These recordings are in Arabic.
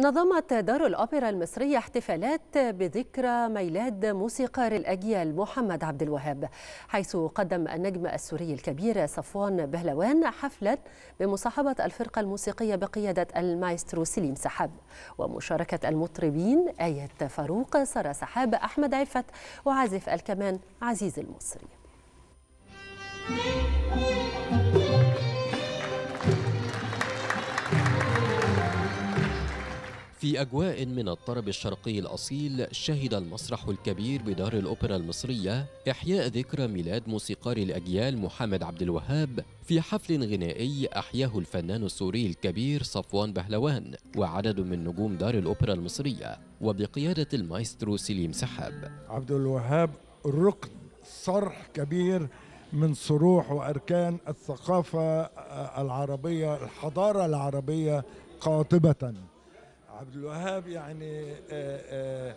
نظمت دار الأوبرا المصرية احتفالات بذكرى ميلاد موسيقار الأجيال محمد عبد الوهاب حيث قدم النجم السوري الكبير صفوان بهلوان حفلا بمصاحبة الفرقة الموسيقية بقيادة المايسترو سليم سحاب ومشاركة المطربين آية فاروق سارة سحاب أحمد عفت وعازف الكمان عزيز المصري في أجواء من الطرب الشرقي الأصيل شهد المسرح الكبير بدار الأوبرا المصرية إحياء ذكرى ميلاد موسيقار الأجيال محمد عبد الوهاب في حفل غنائي أحياه الفنان السوري الكبير صفوان بهلوان وعدد من نجوم دار الأوبرا المصرية وبقيادة المايسترو سليم سحاب عبد الوهاب ركن صرح كبير من صروح وأركان الثقافة العربية الحضارة العربية قاطبة عبد الوهاب يعني آه، آه،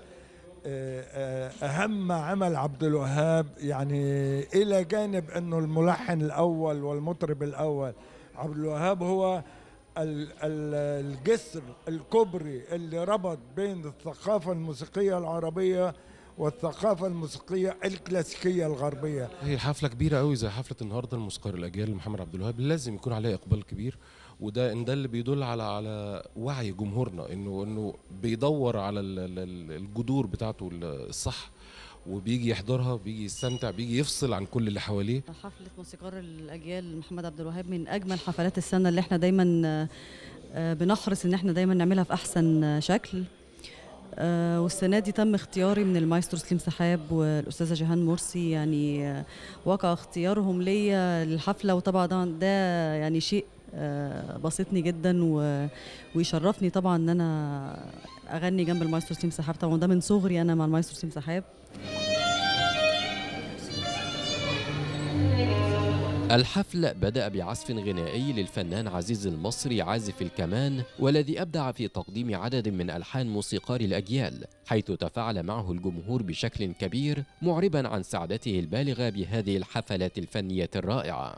آه، أهم ما عمل عبد الوهاب يعني إلى جانب أنه الملحن الأول والمطرب الأول عبد الوهاب هو الجسر الكبري اللي ربط بين الثقافة الموسيقية العربية والثقافة الموسيقية الكلاسيكية الغربية هي حفلة كبيرة قوي زي حفلة النهاردة الموسيقار الأجيال محمد عبد الوهاب لازم يكون عليها إقبال كبير وده ان ده اللي بيدل على على وعي جمهورنا انه انه بيدور على الجذور بتاعته الصح وبيجي يحضرها بيجي يستمتع بيجي يفصل عن كل اللي حواليه حفله موسيقار الاجيال محمد عبد الوهاب من اجمل حفلات السنه اللي احنا دايما آه، بنحرص ان احنا دايما نعملها في احسن شكل آه، والسنة دي تم اختياري من المايسترو سليم سحاب والأستاذة جيهان مرسي يعني آه، وقع اختيارهم ليا للحفلة وطبعا ده يعني شيء آه، بسطني جدا ويشرفني طبعا ان انا اغني جنب المايسترو سليم سحاب طبعا ده من صغري انا مع المايسترو سليم سحاب الحفل بدأ بعزف غنائي للفنان عزيز المصري عازف الكمان والذي أبدع في تقديم عدد من ألحان موسيقار الأجيال حيث تفاعل معه الجمهور بشكل كبير معربا عن سعادته البالغة بهذه الحفلات الفنية الرائعة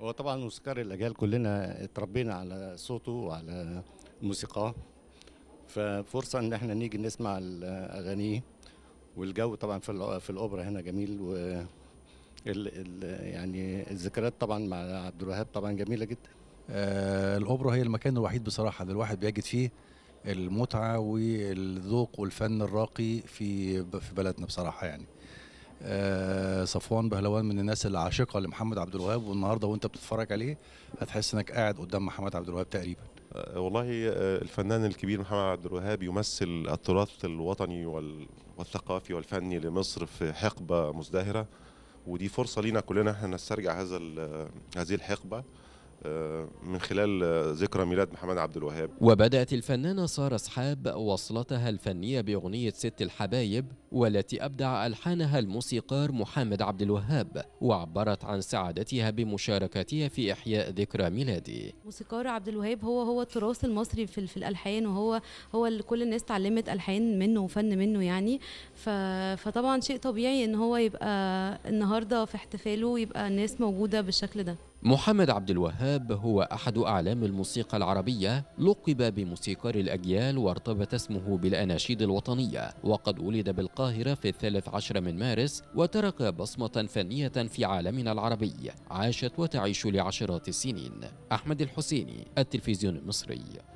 هو طبعا موسيقار الأجيال كلنا اتربينا على صوته وعلى موسيقاه ففرصة إن احنا نيجي نسمع أغانيه والجو طبعا في الأوبرا هنا جميل و ال ال يعني الذكريات طبعا مع عبد الوهاب طبعا جميله جدا آه الاوبرا هي المكان الوحيد بصراحه اللي الواحد بيجد فيه المتعه والذوق والفن الراقي في في بلدنا بصراحه يعني آه صفوان بهلوان من الناس العاشقه لمحمد عبد الوهاب والنهارده وانت بتتفرج عليه هتحس انك قاعد قدام محمد عبد الوهاب تقريبا آه، والله الفنان الكبير محمد عبد الوهاب يمثل التراث الوطني والثقافي والفني لمصر في حقبه مزدهره ودي فرصه لينا كلنا احنا نسترجع هذا هذه الحقبه آه، من خلال ذكرى ميلاد محمد عبد الوهاب وبدأت الفنانة سارة أصحاب وصلتها الفنية بأغنية ست الحبايب والتي أبدع ألحانها الموسيقار محمد عبد الوهاب وعبرت عن سعادتها بمشاركتها في إحياء ذكرى ميلادي موسيقار عبد الوهاب هو هو التراث المصري في, في الألحان وهو هو اللي كل الناس اتعلمت ألحان منه وفن منه يعني فطبعا شيء طبيعي إن هو يبقى النهاردة في احتفاله يبقى الناس موجودة بالشكل ده محمد عبد الوهاب هو أحد أعلام الموسيقى العربية لقب بموسيقار الأجيال وارتبط اسمه بالأناشيد الوطنية وقد ولد بالقاهرة في الثالث عشر من مارس وترك بصمة فنية في عالمنا العربي عاشت وتعيش لعشرات السنين أحمد الحسيني التلفزيون المصري